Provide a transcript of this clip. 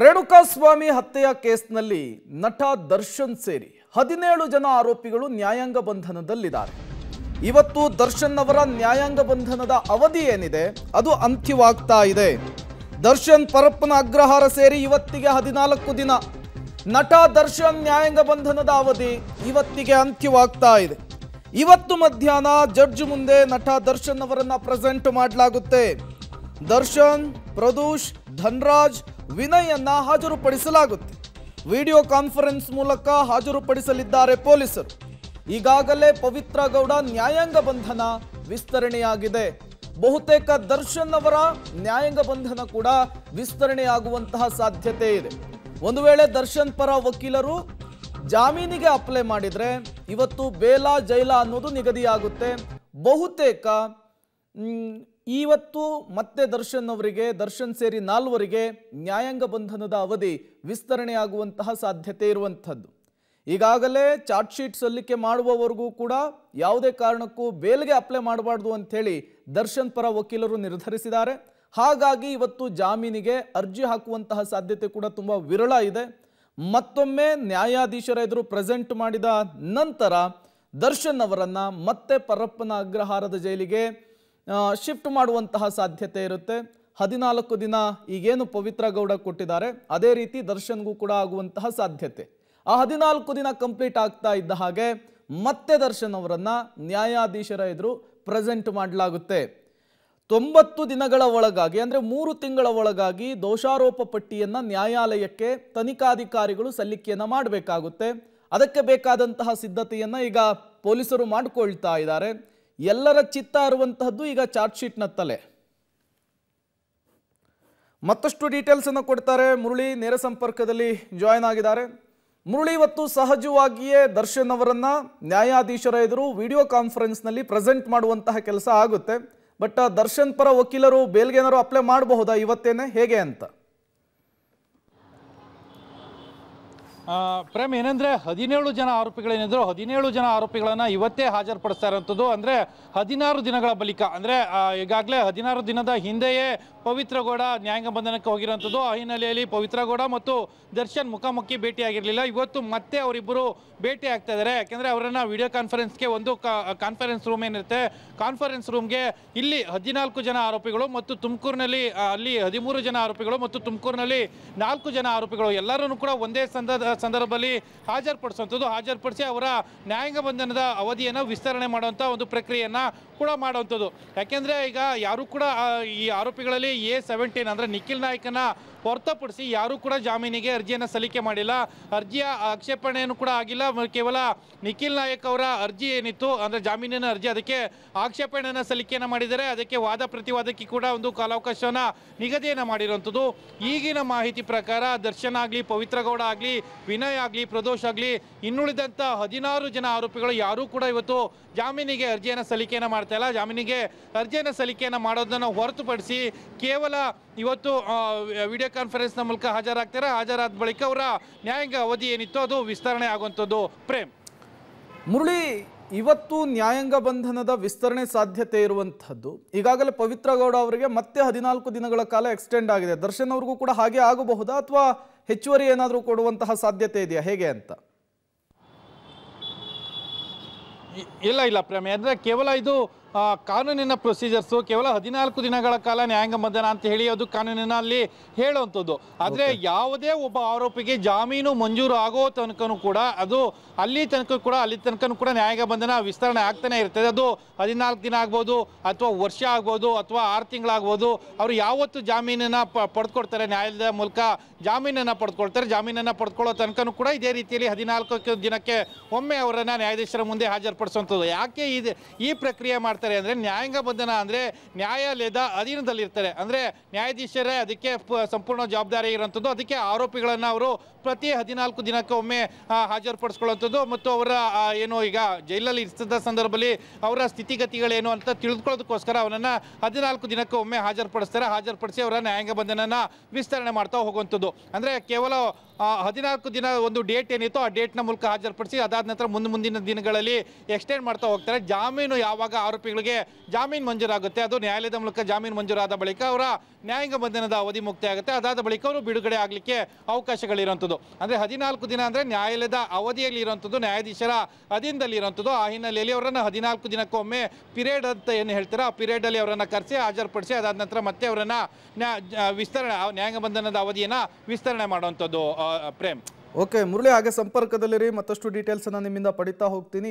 ರೇಣುಕಾಸ್ವಾಮಿ ಹತ್ಯೆಯ ಕೇಸ್ನಲ್ಲಿ ನಟ ದರ್ಶನ್ ಸೇರಿ ಹದಿನೇಳು ಜನ ಆರೋಪಿಗಳು ನ್ಯಾಯಾಂಗ ಬಂಧನದಲ್ಲಿದ್ದಾರೆ ಇವತ್ತು ದರ್ಶನ್ ಅವರ ನ್ಯಾಯಾಂಗ ಬಂಧನದ ಅವಧಿ ಏನಿದೆ ಅದು ಅಂತ್ಯವಾಗ್ತಾ ಇದೆ ದರ್ಶನ್ ಪರಪ್ಪನ ಅಗ್ರಹಾರ ಸೇರಿ ಇವತ್ತಿಗೆ ಹದಿನಾಲ್ಕು ದಿನ ನಟ ದರ್ಶನ್ ನ್ಯಾಯಾಂಗ ಬಂಧನದ ಅವಧಿ ಇವತ್ತಿಗೆ ಅಂತ್ಯವಾಗ್ತಾ ಇದೆ ಇವತ್ತು ಮಧ್ಯಾಹ್ನ ಜಡ್ಜ್ ಮುಂದೆ ನಟ ದರ್ಶನ್ ಅವರನ್ನ ಪ್ರೆಸೆಂಟ್ ಮಾಡಲಾಗುತ್ತೆ ದರ್ಶನ್ ಪ್ರದೂಷ್ ಧನ್ರಾಜ್ ವಿನಯನ್ನ ಹಾಜರುಪಡಿಸಲಾಗುತ್ತೆ ವಿಡಿಯೋ ಕಾನ್ಫರೆನ್ಸ್ ಮೂಲಕ ಹಾಜರುಪಡಿಸಲಿದ್ದಾರೆ ಪೊಲೀಸರು ಈಗಾಗಲೇ ಪವಿತ್ರ ಗೌಡ ನ್ಯಾಯಾಂಗ ಬಂಧನ ವಿಸ್ತರಣೆಯಾಗಿದೆ ಬಹುತೇಕ ದರ್ಶನ್ ಅವರ ನ್ಯಾಯಾಂಗ ಬಂಧನ ಕೂಡ ವಿಸ್ತರಣೆಯಾಗುವಂತಹ ಸಾಧ್ಯತೆ ಇದೆ ಒಂದು ವೇಳೆ ದರ್ಶನ್ ಪರ ವಕೀಲರು ಜಾಮೀನಿಗೆ ಅಪ್ಲೈ ಮಾಡಿದರೆ ಇವತ್ತು ಬೇಲಾ ಜೈಲ ಅನ್ನೋದು ನಿಗದಿಯಾಗುತ್ತೆ ಬಹುತೇಕ ಇವತ್ತು ಮತ್ತೆ ದರ್ಶನ್ ಅವರಿಗೆ ದರ್ಶನ್ ಸೇರಿ ನಾಲ್ವರಿಗೆ ನ್ಯಾಯಾಂಗ ಬಂಧನದ ಅವಧಿ ವಿಸ್ತರಣೆಯಾಗುವಂತಹ ಸಾಧ್ಯತೆ ಇರುವಂಥದ್ದು ಈಗಾಗಲೇ ಚಾರ್ಜ್ ಶೀಟ್ ಸಲ್ಲಿಕೆ ಮಾಡುವವರೆಗೂ ಕೂಡ ಯಾವುದೇ ಕಾರಣಕ್ಕೂ ಬೇಲ್ಗೆ ಅಪ್ಲೈ ಮಾಡಬಾರ್ದು ಅಂಥೇಳಿ ದರ್ಶನ್ ಪರ ವಕೀಲರು ನಿರ್ಧರಿಸಿದ್ದಾರೆ ಹಾಗಾಗಿ ಇವತ್ತು ಜಾಮೀನಿಗೆ ಅರ್ಜಿ ಹಾಕುವಂತಹ ಸಾಧ್ಯತೆ ಕೂಡ ತುಂಬ ವಿರಳ ಇದೆ ಮತ್ತೊಮ್ಮೆ ನ್ಯಾಯಾಧೀಶರ ಎದುರು ಪ್ರೆಸೆಂಟ್ ಮಾಡಿದ ನಂತರ ದರ್ಶನ್ ಅವರನ್ನು ಮತ್ತೆ ಪರಪ್ಪನ ಅಗ್ರಹಾರದ ಜೈಲಿಗೆ ಶಿಫ್ಟ್ ಮಾಡುವಂತಹ ಸಾಧ್ಯತೆ ಇರುತ್ತೆ ಹದಿನಾಲ್ಕು ದಿನ ಈಗೇನು ಪವಿತ್ರ ಗೌಡ ಕೊಟ್ಟಿದ್ದಾರೆ ಅದೇ ರೀತಿ ದರ್ಶನ್ಗೂ ಕೂಡ ಆಗುವಂತಹ ಸಾಧ್ಯತೆ ಆ ಹದಿನಾಲ್ಕು ದಿನ ಕಂಪ್ಲೀಟ್ ಆಗ್ತಾ ಇದ್ದ ಹಾಗೆ ಮತ್ತೆ ದರ್ಶನ್ ಅವರನ್ನು ನ್ಯಾಯಾಧೀಶರ ಎದುರು ಪ್ರೆಸೆಂಟ್ ಮಾಡಲಾಗುತ್ತೆ ತೊಂಬತ್ತು ದಿನಗಳ ಒಳಗಾಗಿ ಅಂದರೆ ಮೂರು ತಿಂಗಳ ಒಳಗಾಗಿ ದೋಷಾರೋಪ ಪಟ್ಟಿಯನ್ನು ನ್ಯಾಯಾಲಯಕ್ಕೆ ತನಿಖಾಧಿಕಾರಿಗಳು ಸಲ್ಲಿಕೆಯನ್ನು ಮಾಡಬೇಕಾಗುತ್ತೆ ಅದಕ್ಕೆ ಬೇಕಾದಂತಹ ಸಿದ್ಧತೆಯನ್ನು ಈಗ ಪೊಲೀಸರು ಮಾಡಿಕೊಳ್ತಾ ಇದ್ದಾರೆ ಎಲ್ಲರ ಚಿತ್ತ ಇರುವಂತಹದ್ದು ಈಗ ಚಾರ್ಜ್ ಶೀಟ್ನ ತಲೆ ಮತ್ತಷ್ಟು ಡೀಟೇಲ್ಸನ್ನು ಕೊಡ್ತಾರೆ ಮುರಳಿ ನೇರ ಸಂಪರ್ಕದಲ್ಲಿ ಜಾಯ್ನ್ ಆಗಿದ್ದಾರೆ ಮುರಳಿ ಇವತ್ತು ಸಹಜವಾಗಿಯೇ ದರ್ಶನ್ ಅವರನ್ನ ನ್ಯಾಯಾಧೀಶರ ಎದುರು ವಿಡಿಯೋ ಕಾನ್ಫರೆನ್ಸ್ನಲ್ಲಿ ಪ್ರೆಸೆಂಟ್ ಮಾಡುವಂತಹ ಕೆಲಸ ಆಗುತ್ತೆ ಬಟ್ ದರ್ಶನ್ ಪರ ವಕೀಲರು ಬೇಲ್ಗೇನಾರು ಅಪ್ಲೈ ಮಾಡಬಹುದಾ ಇವತ್ತೇನೆ ಹೇಗೆ ಅಂತ ಪ್ರೇಮ್ ಏನಂದ್ರೆ ಹದಿನೇಳು ಜನ ಆರೋಪಿಗಳೇನಿದ್ರು ಹದಿನೇಳು ಜನ ಆರೋಪಿಗಳನ್ನು ಇವತ್ತೇ ಹಾಜರುಪಡಿಸ್ತಾ ಇರೋಂಥದ್ದು ಅಂದರೆ ಹದಿನಾರು ದಿನಗಳ ಬಳಿಕ ಅಂದರೆ ಈಗಾಗಲೇ ಹದಿನಾರು ದಿನದ ಹಿಂದೆಯೇ ಪವಿತ್ರಗೌಡ ನ್ಯಾಯಾಂಗ ಬಂಧನಕ್ಕೆ ಹೋಗಿರೋಂಥದ್ದು ಆ ಹಿನ್ನೆಲೆಯಲ್ಲಿ ಪವಿತ್ರಗೌಡ ಮತ್ತು ದರ್ಶನ್ ಮುಖಾಮುಖಿ ಭೇಟಿಯಾಗಿರಲಿಲ್ಲ ಇವತ್ತು ಮತ್ತೆ ಅವರಿಬ್ಬರು ಭೇಟಿ ಆಗ್ತಾ ಇದಾರೆ ಯಾಕೆಂದ್ರೆ ಅವರನ್ನು ವಿಡಿಯೋ ಕಾನ್ಫರೆನ್ಸ್ಗೆ ಒಂದು ಕಾನ್ಫರೆನ್ಸ್ ರೂಮ್ ಏನಿರುತ್ತೆ ಕಾನ್ಫರೆನ್ಸ್ ರೂಮ್ಗೆ ಇಲ್ಲಿ ಹದಿನಾಲ್ಕು ಜನ ಆರೋಪಿಗಳು ಮತ್ತು ತುಮಕೂರಿನಲ್ಲಿ ಅಲ್ಲಿ ಹದಿಮೂರು ಜನ ಆರೋಪಿಗಳು ಮತ್ತು ತುಮಕೂರಿನಲ್ಲಿ ನಾಲ್ಕು ಜನ ಆರೋಪಿಗಳು ಎಲ್ಲರನ್ನು ಕೂಡ ಒಂದೇ ಸಂದದ ಸಂದರ್ಭದಲ್ಲಿ ಹಾಜರುಪಡಿಸುವಂಥದ್ದು ಹಾಜರುಪಡಿಸಿ ಅವರ ನ್ಯಾಯಾಂಗ ಬಂಧನದ ಅವಧಿಯನ್ನು ವಿಸ್ತರಣೆ ಮಾಡುವಂಥ ಒಂದು ಪ್ರಕ್ರಿಯೆಯನ್ನು ಕೂಡ ಮಾಡುವಂಥದ್ದು ಯಾಕೆಂದರೆ ಈಗ ಯಾರೂ ಕೂಡ ಈ ಆರೋಪಿಗಳಲ್ಲಿ ಎ ಸೆವೆಂಟೀನ್ ಅಂದರೆ ನಿಖಿಲ್ ನಾಯ್ಕನ ಹೊರತುಪಡಿಸಿ ಯಾರೂ ಕೂಡ ಜಾಮೀನಿಗೆ ಅರ್ಜಿಯನ್ನು ಸಲ್ಲಿಕೆ ಮಾಡಿಲ್ಲ ಅರ್ಜಿಯ ಆಕ್ಷೇಪಣೆಯನ್ನು ಕೂಡ ಆಗಿಲ್ಲ ಕೇವಲ ನಿಖಿಲ್ ನಾಯಕ್ ಅವರ ಅರ್ಜಿ ಏನಿತ್ತು ಅಂದರೆ ಜಾಮೀನಿನ ಅರ್ಜಿ ಅದಕ್ಕೆ ಆಕ್ಷೇಪಣೆಯನ್ನು ಸಲ್ಲಿಕೆಯನ್ನು ಮಾಡಿದರೆ ಅದಕ್ಕೆ ವಾದ ಪ್ರತಿವಾದಕ್ಕೆ ಕೂಡ ಒಂದು ಕಾಲಾವಕಾಶವನ್ನು ನಿಗದಿಯನ್ನು ಮಾಡಿರುವಂಥದ್ದು ಈಗಿನ ಮಾಹಿತಿ ಪ್ರಕಾರ ದರ್ಶನ್ ಆಗಲಿ ಪವಿತ್ರಗೌಡ ಆಗಲಿ ವಿನಯ್ ಆಗಲಿ ಪ್ರದೋಷ್ ಆಗಲಿ ಇನ್ನುಳಿದಂಥ ಹದಿನಾರು ಜನ ಆರೋಪಿಗಳು ಯಾರೂ ಕೂಡ ಇವತ್ತು ಜಾಮೀನಿಗೆ ಅರ್ಜಿಯನ್ನು ಸಲ್ಲಿಕೆಯನ್ನು ಮಾಡ್ತಾರೆ ಮಾಡ್ತಾ ಇಲ್ಲ ಜಾಮೀನಿಗೆ ಅರ್ಜಿಯನ್ನು ಸಲ್ಲಿಕೆಯನ್ನು ಮಾಡೋದನ್ನು ಹೊರತುಪಡಿಸಿ ಕೇವಲ ಇವತ್ತು ವಿಡಿಯೋ ಕಾನ್ಫರೆನ್ಸ್ನ ಮೂಲಕ ಹಾಜರಾಗ್ತಾರೆ ಹಾಜರಾದ ಬಳಿಕ ಅವರ ನ್ಯಾಯಾಂಗ ಅವಧಿ ಏನಿತ್ತು ಅದು ವಿಸ್ತರಣೆ ಆಗುವಂಥದ್ದು ಪ್ರೇಮ್ ಮುರಳಿ ಇವತ್ತು ನ್ಯಾಯಾಂಗ ಬಂಧನದ ವಿಸ್ತರಣೆ ಸಾಧ್ಯತೆ ಇರುವಂಥದ್ದು ಈಗಾಗಲೇ ಪವಿತ್ರ ಗೌಡ ಅವರಿಗೆ ಮತ್ತೆ ಹದಿನಾಲ್ಕು ದಿನಗಳ ಕಾಲ ಎಕ್ಸ್ಟೆಂಡ್ ಆಗಿದೆ ದರ್ಶನ್ ಅವ್ರಿಗೂ ಕೂಡ ಹಾಗೆ ಆಗಬಹುದಾ ಅಥವಾ ಹೆಚ್ಚುವರಿ ಏನಾದರೂ ಕೊಡುವಂತಹ ಸಾಧ್ಯತೆ ಇದೆಯಾ ಹೇಗೆ ಅಂತ ಇಲ್ಲ ಇಲ್ಲ ಪ್ರೇಮಿ ಅಂದರೆ ಕೇವಲ ಇದು ಕಾನೂನಿನ ಪ್ರೊಸೀಜರ್ಸು ಕೇವಲ ಹದಿನಾಲ್ಕು ದಿನಗಳ ಕಾಲ ನ್ಯಾಯಾಂಗ ಬಂಧನ ಅಂತ ಹೇಳಿ ಅದು ಕಾನೂನಿನಲ್ಲಿ ಹೇಳುವಂಥದ್ದು ಆದರೆ ಯಾವುದೇ ಒಬ್ಬ ಆರೋಪಿಗೆ ಜಾಮೀನು ಮಂಜೂರು ಆಗೋ ತನಕನೂ ಕೂಡ ಅದು ಅಲ್ಲಿ ತನಕ ಕೂಡ ಅಲ್ಲಿ ತನಕನೂ ಕೂಡ ನ್ಯಾಯಾಂಗ ಬಂಧನ ವಿಸ್ತರಣೆ ಆಗ್ತಾನೆ ಇರ್ತದೆ ಅದು ಹದಿನಾಲ್ಕು ದಿನ ಆಗ್ಬೋದು ಅಥವಾ ವರ್ಷ ಆಗ್ಬೋದು ಅಥವಾ ಆರು ತಿಂಗಳಾಗ್ಬೋದು ಅವರು ಯಾವತ್ತು ಜಾಮೀನನ್ನು ಪಡೆದುಕೊಡ್ತಾರೆ ನ್ಯಾಯಾಲಯದ ಮೂಲಕ ಜಾಮೀನನ್ನು ಪಡೆದುಕೊಳ್ತಾರೆ ಜಾಮೀನನ್ನು ಪಡೆದುಕೊಳ್ಳೋ ತನಕನೂ ಕೂಡ ಇದೇ ರೀತಿಯಲ್ಲಿ ಹದಿನಾಲ್ಕು ದಿನಕ್ಕೆ ಒಮ್ಮೆ ಅವರನ್ನು ನ್ಯಾಯಾಧೀಶರ ಮುಂದೆ ಹಾಜರುಪಡಿಸುವಂಥದ್ದು ಯಾಕೆ ಇದು ಈ ಪ್ರಕ್ರಿಯೆ ಮಾಡ್ತಾರೆ ಮಾಡ್ತಾರೆ ಅಂದರೆ ನ್ಯಾಯಾಂಗ ಬಂಧನ ಅಂದರೆ ನ್ಯಾಯಾಲಯದ ಅಧೀನದಲ್ಲಿರ್ತಾರೆ ಅಂದರೆ ನ್ಯಾಯಾಧೀಶರೇ ಅದಕ್ಕೆ ಸಂಪೂರ್ಣ ಜವಾಬ್ದಾರಿ ಇರುವಂತದ್ದು ಅದಕ್ಕೆ ಆರೋಪಿಗಳನ್ನು ಅವರು ಪ್ರತಿ ಹದಿನಾಲ್ಕು ದಿನಕ್ಕೆ ಒಮ್ಮೆ ಹಾಜರುಪಡಿಸ್ಕೊಳ್ಳುವಂಥದ್ದು ಮತ್ತು ಅವರ ಏನು ಈಗ ಜೈಲಲ್ಲಿ ಇರ್ತಿದ್ದ ಸಂದರ್ಭದಲ್ಲಿ ಅವರ ಸ್ಥಿತಿಗತಿಗಳೇನು ಅಂತ ತಿಳಿದುಕೊಳ್ಳೋದಕ್ಕೋಸ್ಕರ ಅವನನ್ನು ಹದಿನಾಲ್ಕು ದಿನಕ್ಕೆ ಒಮ್ಮೆ ಹಾಜರುಪಡಿಸ್ತಾರೆ ಹಾಜರುಪಡಿಸಿ ಅವರ ನ್ಯಾಯಾಂಗ ಬಂಧನನ ವಿಸ್ತರಣೆ ಮಾಡ್ತಾ ಹೋಗುವಂಥದ್ದು ಅಂದರೆ ಕೇವಲ ಹದಿನಾಲ್ಕು ದಿನ ಒಂದು ಡೇಟ್ ಏನಿತ್ತು ಆ ಡೇಟ್ನ ಮೂಲಕ ಹಾಜರುಪಡಿಸಿ ಅದಾದ ನಂತರ ಮುಂದೆ ಮುಂದಿನ ದಿನಗಳಲ್ಲಿ ಎಕ್ಸ್ಟೆಂಡ್ ಮಾಡ್ತಾ ಹೋಗ್ತಾರೆ ಜಾಮೀನು ಯಾವಾಗ ಆರೋಪಿ ಆರೋಪಿಗಳಿಗೆ ಜಾಮೀನು ಮಂಜೂರಾಗುತ್ತೆ ಅದು ನ್ಯಾಯಾಲಯದ ಮೂಲಕ ಜಾಮೀನು ಮಂಜೂರಾದ ಬಳಿಕ ಅವರ ನ್ಯಾಯಾಂಗ ಬಂಧನದ ಅವಧಿ ಮುಕ್ತ ಆಗುತ್ತೆ ಅದಾದ ಬಳಿಕ ಅವರು ಬಿಡುಗಡೆ ಆಗಲಿಕ್ಕೆ ಅವಕಾಶಗಳಿರುವಂಥದ್ದು ಅಂದರೆ ಹದಿನಾಲ್ಕು ದಿನ ಅಂದರೆ ನ್ಯಾಯಾಲಯದ ಅವಧಿಯಲ್ಲಿ ಇರುವಂಥದ್ದು ನ್ಯಾಯಾಧೀಶರ ಅಧೀನದಲ್ಲಿ ಇರುವಂಥದ್ದು ಆ ಹಿನ್ನೆಲೆಯಲ್ಲಿ ಅವರನ್ನು ಹದಿನಾಲ್ಕು ದಿನಕ್ಕೊಮ್ಮೆ ಪಿರಿಯಡ್ ಅಂತ ಏನು ಹೇಳ್ತಾರೆ ಆ ಪಿರಿಯಡಲ್ಲಿ ಅವರನ್ನು ಕರೆಸಿ ಹಾಜರುಪಡಿಸಿ ಅದಾದ ನಂತರ ಮತ್ತೆ ಅವರನ್ನು ವಿಸ್ತರಣೆ ನ್ಯಾಯಾಂಗ ಬಂಧನದ ಅವಧಿಯನ್ನು ವಿಸ್ತರಣೆ ಮಾಡುವಂಥದ್ದು ಪ್ರೇಮ್ ಓಕೆ ಮುರಳಿ ಹಾಗೆ ಸಂಪರ್ಕದಲ್ಲಿರಿ ಮತ್ತಷ್ಟು ಡೀಟೇಲ್ಸನ್ನು ನಿಮ್ಮಿಂದ ಪಡಿತಾ ಹೋಗ್ತೀನಿ